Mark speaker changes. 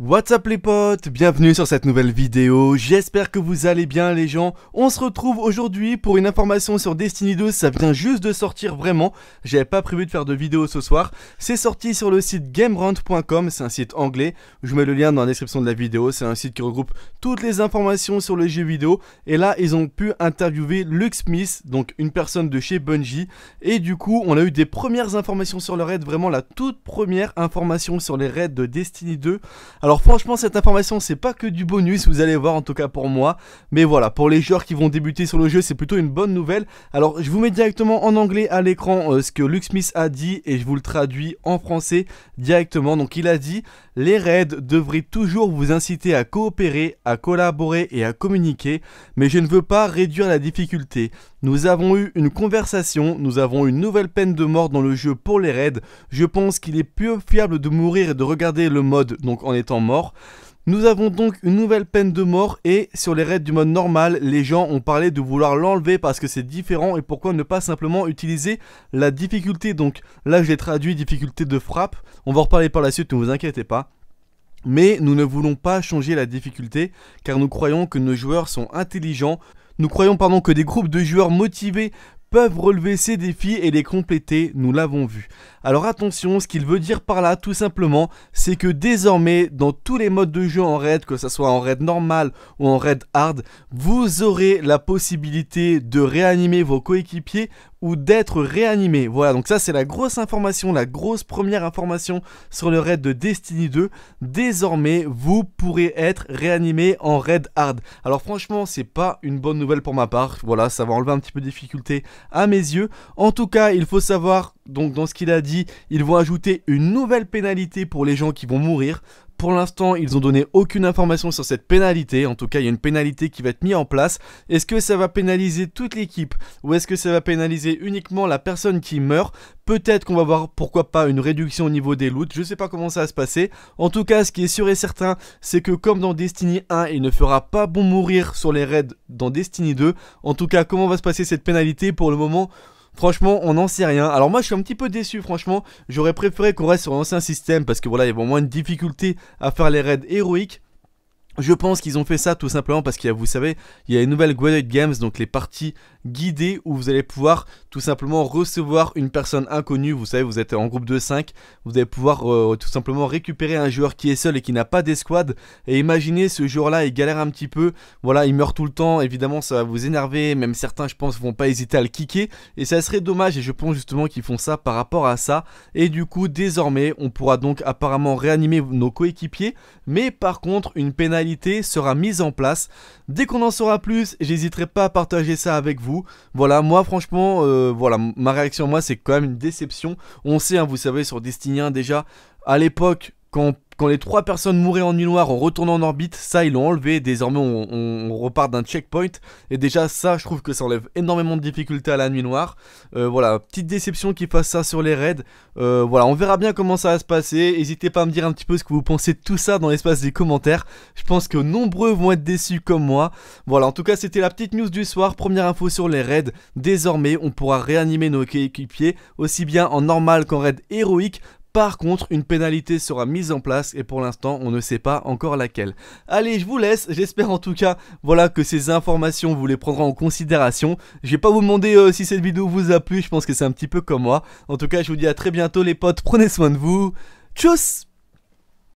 Speaker 1: What's up les potes Bienvenue sur cette nouvelle vidéo, j'espère que vous allez bien les gens. On se retrouve aujourd'hui pour une information sur Destiny 2, ça vient juste de sortir vraiment, j'avais pas prévu de faire de vidéo ce soir. C'est sorti sur le site GameRant.com, c'est un site anglais, je mets le lien dans la description de la vidéo, c'est un site qui regroupe toutes les informations sur le jeu vidéo. Et là ils ont pu interviewer Luke Smith, donc une personne de chez Bungie, et du coup on a eu des premières informations sur le raid, vraiment la toute première information sur les raids de Destiny 2. Alors franchement cette information c'est pas que du bonus vous allez voir en tout cas pour moi Mais voilà pour les joueurs qui vont débuter sur le jeu c'est plutôt une bonne nouvelle Alors je vous mets directement en anglais à l'écran euh, ce que Luke Smith a dit et je vous le traduis en français directement Donc il a dit les raids devraient toujours vous inciter à coopérer, à collaborer et à communiquer Mais je ne veux pas réduire la difficulté Nous avons eu une conversation, nous avons une nouvelle peine de mort dans le jeu pour les raids Je pense qu'il est plus fiable de mourir et de regarder le mode donc en étant mort. Nous avons donc une nouvelle peine de mort et sur les raids du mode normal, les gens ont parlé de vouloir l'enlever parce que c'est différent et pourquoi ne pas simplement utiliser la difficulté. Donc là je l'ai traduit difficulté de frappe, on va en reparler par la suite, ne vous inquiétez pas. Mais nous ne voulons pas changer la difficulté car nous croyons que nos joueurs sont intelligents. Nous croyons pardon, que des groupes de joueurs motivés peuvent relever ces défis et les compléter, nous l'avons vu. Alors attention, ce qu'il veut dire par là tout simplement, c'est que désormais dans tous les modes de jeu en raid, que ce soit en raid normal ou en raid hard, vous aurez la possibilité de réanimer vos coéquipiers, ou d'être réanimé. Voilà, donc ça c'est la grosse information, la grosse première information sur le raid de Destiny 2. Désormais, vous pourrez être réanimé en raid hard. Alors franchement, c'est pas une bonne nouvelle pour ma part. Voilà, ça va enlever un petit peu de difficulté à mes yeux. En tout cas, il faut savoir donc dans ce qu'il a dit, ils vont ajouter une nouvelle pénalité pour les gens qui vont mourir. Pour l'instant, ils ont donné aucune information sur cette pénalité. En tout cas, il y a une pénalité qui va être mise en place. Est-ce que ça va pénaliser toute l'équipe ou est-ce que ça va pénaliser uniquement la personne qui meurt Peut-être qu'on va voir pourquoi pas une réduction au niveau des loots. Je ne sais pas comment ça va se passer. En tout cas, ce qui est sûr et certain, c'est que comme dans Destiny 1, il ne fera pas bon mourir sur les raids dans Destiny 2. En tout cas, comment va se passer cette pénalité pour le moment Franchement, on n'en sait rien. Alors moi, je suis un petit peu déçu, franchement. J'aurais préféré qu'on reste sur l'ancien système parce que voilà, il y avait moins de difficulté à faire les raids héroïques. Je pense qu'ils ont fait ça tout simplement parce qu'il y a, vous savez, il y a les nouvelles Guided Games, donc les parties Guidé où vous allez pouvoir tout simplement recevoir une personne inconnue. Vous savez, vous êtes en groupe de 5, vous allez pouvoir euh, tout simplement récupérer un joueur qui est seul et qui n'a pas d'escouade. Et imaginez ce joueur-là, il galère un petit peu, voilà, il meurt tout le temps, évidemment ça va vous énerver, même certains je pense vont pas hésiter à le kicker. Et ça serait dommage et je pense justement qu'ils font ça par rapport à ça. Et du coup, désormais, on pourra donc apparemment réanimer nos coéquipiers, mais par contre, une pénalité sera mise en place. Dès qu'on en saura plus, j'hésiterai pas à partager ça avec vous. Voilà, moi franchement, euh, voilà, ma réaction moi c'est quand même une déception. On sait, hein, vous savez, sur Destiny déjà, à l'époque, quand, les trois personnes mouraient en nuit noire en retournant en orbite, ça ils l'ont enlevé, désormais on, repart d'un checkpoint, et déjà ça je trouve que ça enlève énormément de difficultés à la nuit noire. Euh, voilà, petite déception qui fassent ça sur les raids, euh, voilà, on verra bien comment ça va se passer, n'hésitez pas à me dire un petit peu ce que vous pensez de tout ça dans l'espace des commentaires, je pense que nombreux vont être déçus comme moi. Voilà, en tout cas c'était la petite news du soir, première info sur les raids, désormais on pourra réanimer nos équipiers, aussi bien en normal qu'en raid héroïque, par contre, une pénalité sera mise en place et pour l'instant, on ne sait pas encore laquelle. Allez, je vous laisse. J'espère en tout cas, voilà, que ces informations, vous les prendront en considération. Je vais pas vous demander euh, si cette vidéo vous a plu. Je pense que c'est un petit peu comme moi. En tout cas, je vous dis à très bientôt les potes. Prenez soin de vous. Tchuss